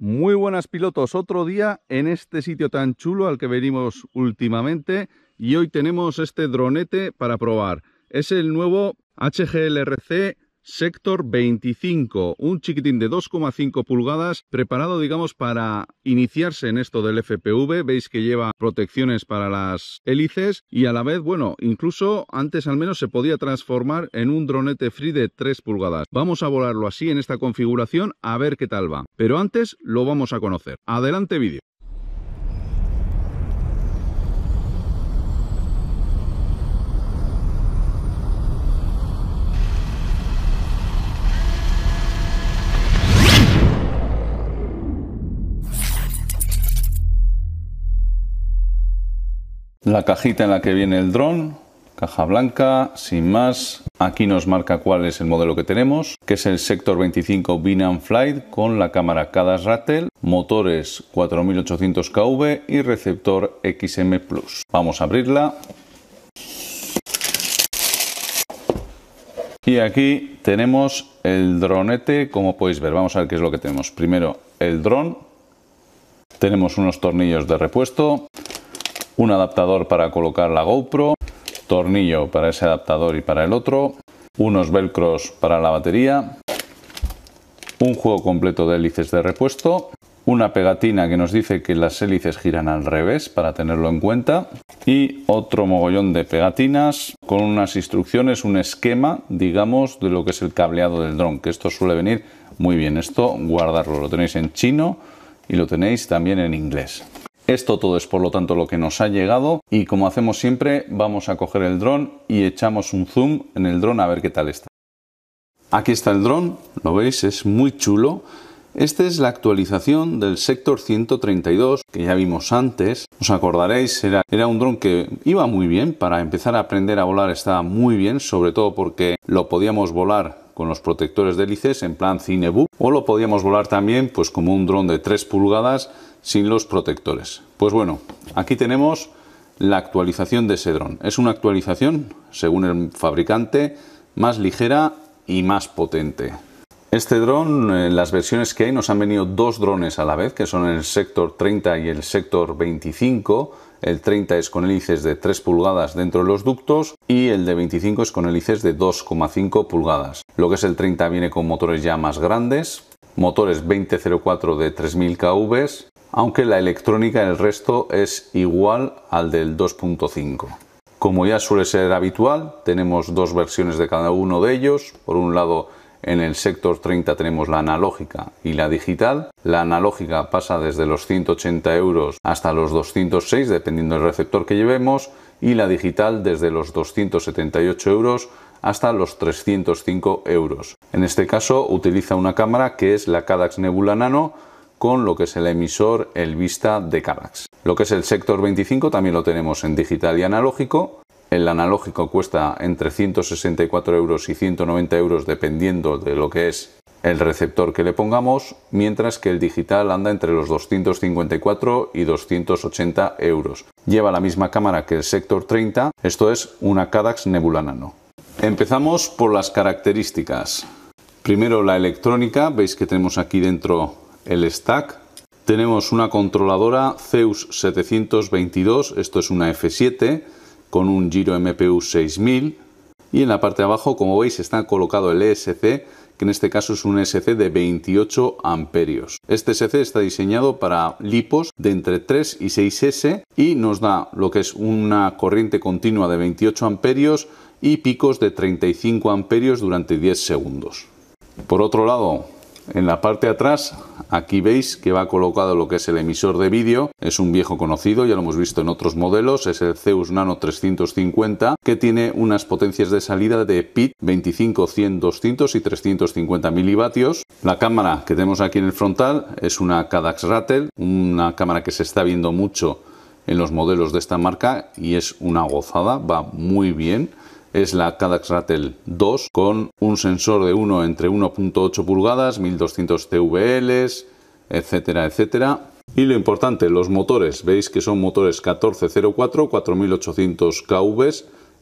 Muy buenas pilotos, otro día en este sitio tan chulo al que venimos últimamente y hoy tenemos este dronete para probar. Es el nuevo HGLRC Sector 25, un chiquitín de 2,5 pulgadas, preparado, digamos, para iniciarse en esto del FPV. Veis que lleva protecciones para las hélices y a la vez, bueno, incluso antes al menos se podía transformar en un dronete free de 3 pulgadas. Vamos a volarlo así en esta configuración a ver qué tal va. Pero antes lo vamos a conocer. Adelante vídeo. la cajita en la que viene el dron, caja blanca, sin más. Aquí nos marca cuál es el modelo que tenemos, que es el Sector 25 Binan Flight con la cámara Cadas Rattle, motores 4800 kV y receptor XM Plus. Vamos a abrirla. Y aquí tenemos el dronete, como podéis ver. Vamos a ver qué es lo que tenemos. Primero el dron. Tenemos unos tornillos de repuesto, un adaptador para colocar la GoPro, tornillo para ese adaptador y para el otro, unos velcros para la batería, un juego completo de hélices de repuesto, una pegatina que nos dice que las hélices giran al revés para tenerlo en cuenta y otro mogollón de pegatinas con unas instrucciones, un esquema, digamos, de lo que es el cableado del dron, que esto suele venir muy bien. Esto guardarlo, lo tenéis en chino y lo tenéis también en inglés. Esto todo es por lo tanto lo que nos ha llegado y como hacemos siempre vamos a coger el dron y echamos un zoom en el dron a ver qué tal está. Aquí está el dron, lo veis, es muy chulo. Esta es la actualización del Sector 132 que ya vimos antes. Os acordaréis, era, era un dron que iba muy bien para empezar a aprender a volar, estaba muy bien, sobre todo porque lo podíamos volar con los protectores de hélices en plan cinebook o lo podíamos volar también pues como un dron de 3 pulgadas sin los protectores. Pues bueno, aquí tenemos la actualización de ese dron. Es una actualización, según el fabricante, más ligera y más potente. Este dron, en eh, las versiones que hay, nos han venido dos drones a la vez, que son el Sector 30 y el Sector 25 el 30 es con hélices de 3 pulgadas dentro de los ductos y el de 25 es con hélices de 2,5 pulgadas. Lo que es el 30 viene con motores ya más grandes, motores 2004 de 3000 kV, aunque la electrónica en el resto es igual al del 2.5. Como ya suele ser habitual, tenemos dos versiones de cada uno de ellos. Por un lado en el sector 30 tenemos la analógica y la digital. La analógica pasa desde los 180 euros hasta los 206 dependiendo del receptor que llevemos y la digital desde los 278 euros hasta los 305 euros. En este caso utiliza una cámara que es la Cadax Nebula Nano con lo que es el emisor El Vista de Cadax. Lo que es el sector 25 también lo tenemos en digital y analógico el analógico cuesta entre 164 euros y 190 euros dependiendo de lo que es el receptor que le pongamos, mientras que el digital anda entre los 254 y 280 euros. Lleva la misma cámara que el Sector 30, esto es una Cadax Nebula Nano. Empezamos por las características. Primero la electrónica, veis que tenemos aquí dentro el stack. Tenemos una controladora Zeus 722, esto es una F7 con un giro MPU 6000 y en la parte de abajo como veis está colocado el ESC que en este caso es un ESC de 28 amperios. Este ESC está diseñado para lipos de entre 3 y 6S y nos da lo que es una corriente continua de 28 amperios y picos de 35 amperios durante 10 segundos. Por otro lado, en la parte de atrás, aquí veis que va colocado lo que es el emisor de vídeo. Es un viejo conocido, ya lo hemos visto en otros modelos, es el Zeus Nano 350, que tiene unas potencias de salida de PIT 25, 100, 200 y 350 milivatios. La cámara que tenemos aquí en el frontal es una Cadax Rattle, una cámara que se está viendo mucho en los modelos de esta marca y es una gozada, va muy bien es la Cadax Rattle 2 con un sensor de 1 entre 1.8 pulgadas, 1200 TVLs, etcétera, etcétera. Y lo importante, los motores, veis que son motores 1404, 4800 kV,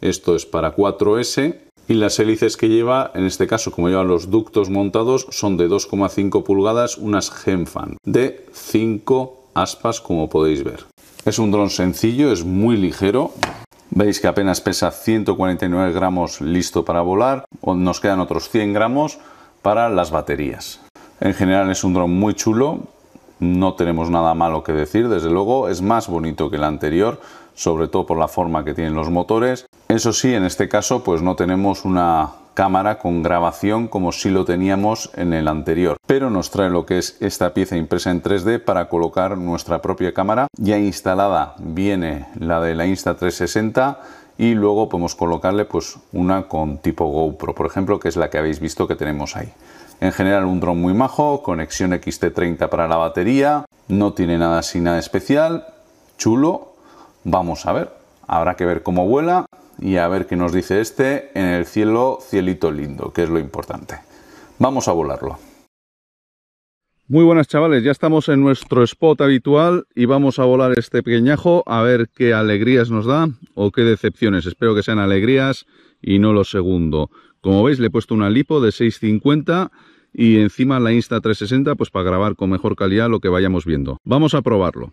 esto es para 4S. Y las hélices que lleva, en este caso como llevan los ductos montados, son de 2,5 pulgadas, unas Genfan de 5 aspas como podéis ver. Es un dron sencillo, es muy ligero, Veis que apenas pesa 149 gramos listo para volar. Nos quedan otros 100 gramos para las baterías. En general es un dron muy chulo. No tenemos nada malo que decir, desde luego. Es más bonito que el anterior, sobre todo por la forma que tienen los motores. Eso sí, en este caso pues no tenemos una cámara con grabación como si lo teníamos en el anterior. Pero nos trae lo que es esta pieza impresa en 3D para colocar nuestra propia cámara. Ya instalada viene la de la Insta360 y luego podemos colocarle pues una con tipo GoPro, por ejemplo, que es la que habéis visto que tenemos ahí. En general un dron muy majo, conexión XT30 para la batería, no tiene nada así nada especial, chulo. Vamos a ver, habrá que ver cómo vuela y a ver qué nos dice este en el cielo, cielito lindo, que es lo importante. Vamos a volarlo. Muy buenas chavales, ya estamos en nuestro spot habitual y vamos a volar este pequeñajo a ver qué alegrías nos da o qué decepciones. Espero que sean alegrías y no lo segundo. Como veis le he puesto una lipo de 650 y encima la Insta360 pues para grabar con mejor calidad lo que vayamos viendo. Vamos a probarlo.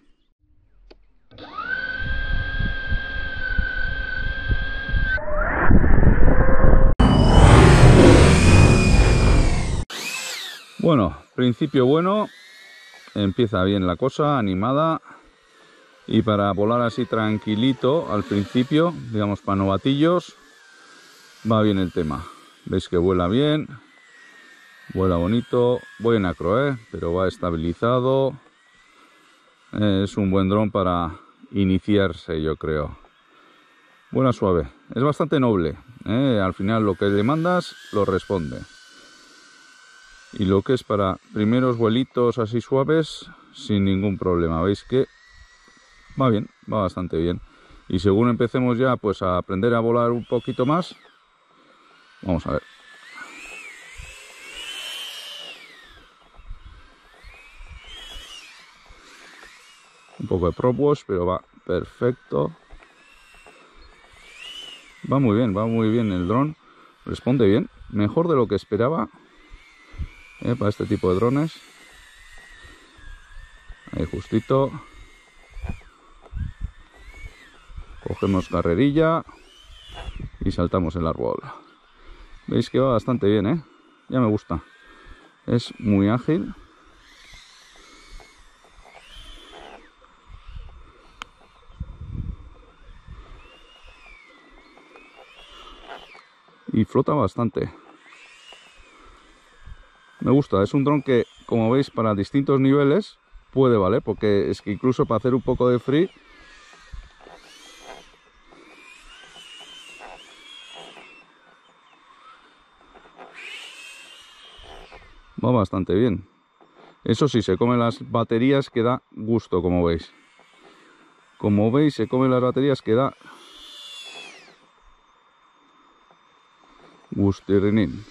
Bueno, principio bueno, empieza bien la cosa, animada. Y para volar así tranquilito al principio, digamos para novatillos, va bien el tema. Veis que vuela bien, vuela bonito, voy acro, ¿eh? pero va estabilizado. Eh, es un buen dron para iniciarse, yo creo. Buena suave, es bastante noble. ¿eh? Al final lo que le mandas lo responde y lo que es para primeros vuelitos así suaves sin ningún problema veis que va bien va bastante bien y según empecemos ya pues a aprender a volar un poquito más vamos a ver un poco de propuls, pero va perfecto va muy bien va muy bien el dron responde bien mejor de lo que esperaba eh, para este tipo de drones. Ahí justito. Cogemos carrerilla y saltamos el árbol. Veis que va bastante bien, ¿eh? Ya me gusta. Es muy ágil. Y flota bastante. Me gusta, es un dron que, como veis, para distintos niveles puede valer, porque es que incluso para hacer un poco de free va bastante bien. Eso sí, se come las baterías que da gusto, como veis. Como veis, se come las baterías que da Renin.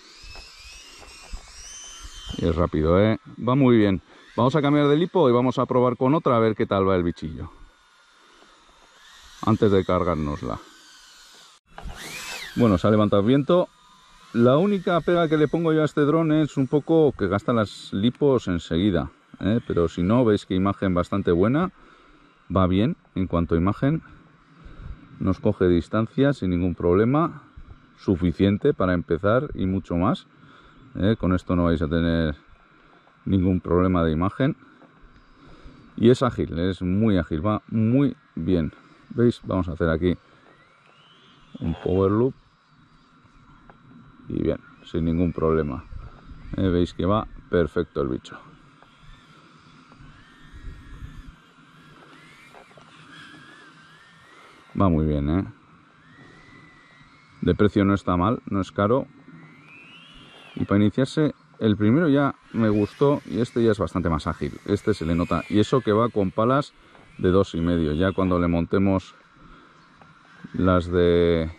Es rápido, ¿eh? Va muy bien. Vamos a cambiar de lipo y vamos a probar con otra a ver qué tal va el bichillo. Antes de cargárnosla. Bueno, se ha levantado el viento. La única pega que le pongo yo a este dron es un poco que gasta las lipos enseguida. ¿eh? Pero si no, veis que imagen bastante buena. Va bien en cuanto a imagen. Nos coge distancia sin ningún problema. Suficiente para empezar y mucho más. ¿eh? con esto no vais a tener ningún problema de imagen y es ágil, es muy ágil, va muy bien veis, vamos a hacer aquí un power loop y bien, sin ningún problema ¿Eh? veis que va perfecto el bicho va muy bien ¿eh? de precio no está mal, no es caro y para iniciarse, el primero ya me gustó y este ya es bastante más ágil. Este se le nota. Y eso que va con palas de dos y medio. Ya cuando le montemos las de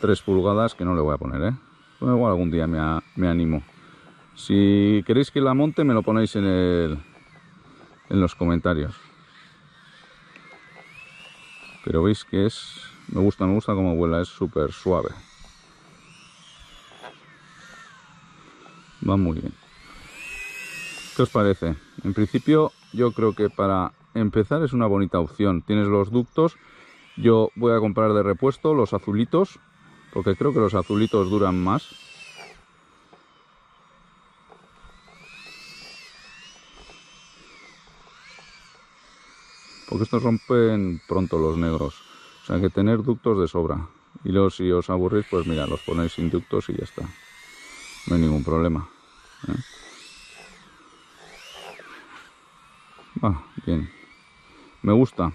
3 pulgadas, que no le voy a poner, ¿eh? algún día me, animo. Si queréis que la monte, me lo ponéis en, el, en los comentarios. Pero veis que es... Me gusta, me gusta cómo vuela, es súper suave. va muy bien. ¿Qué os parece? En principio yo creo que para empezar es una bonita opción. Tienes los ductos, yo voy a comprar de repuesto los azulitos, porque creo que los azulitos duran más. Porque estos rompen pronto los negros. O sea, hay que tener ductos de sobra. Y luego si os aburrís, pues mira, los ponéis sin ductos y ya está. No hay ningún problema. Ah, bien. Me gusta.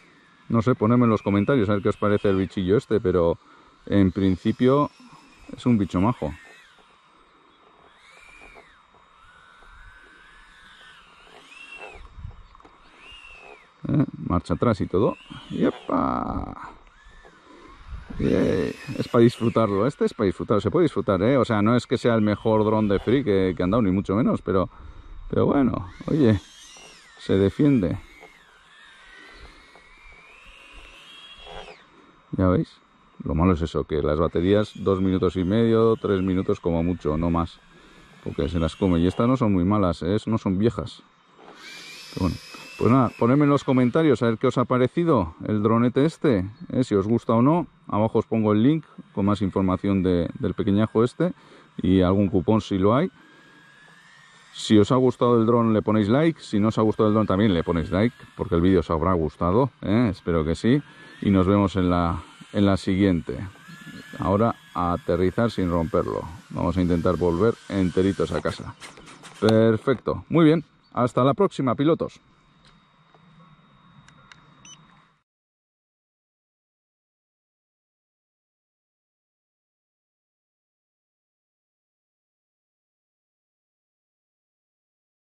No sé, ponedme en los comentarios a ver qué os parece el bichillo este, pero en principio es un bicho majo. Eh, marcha atrás y todo. ¡Yepa! Eh, es para disfrutarlo, este es para disfrutarlo, se puede disfrutar, ¿eh? O sea, no es que sea el mejor dron de free que, han dado, ni mucho menos, pero, pero bueno, oye, se defiende. Ya veis, lo malo es eso, que las baterías dos minutos y medio, tres minutos como mucho, no más, porque se las come. Y estas no son muy malas, ¿eh? no son viejas. Pues nada, ponedme en los comentarios a ver qué os ha parecido el dronete este, eh, si os gusta o no. Abajo os pongo el link con más información del pequeñajo este y algún cupón si lo hay. Si os ha gustado el dron le ponéis like, si no os ha gustado el dron también le ponéis like, porque el vídeo os habrá gustado, eh, espero que sí. Y nos vemos en la, en la siguiente. Ahora a aterrizar sin romperlo. Vamos a intentar volver enteritos a casa. Perfecto, muy bien. Hasta la próxima, pilotos.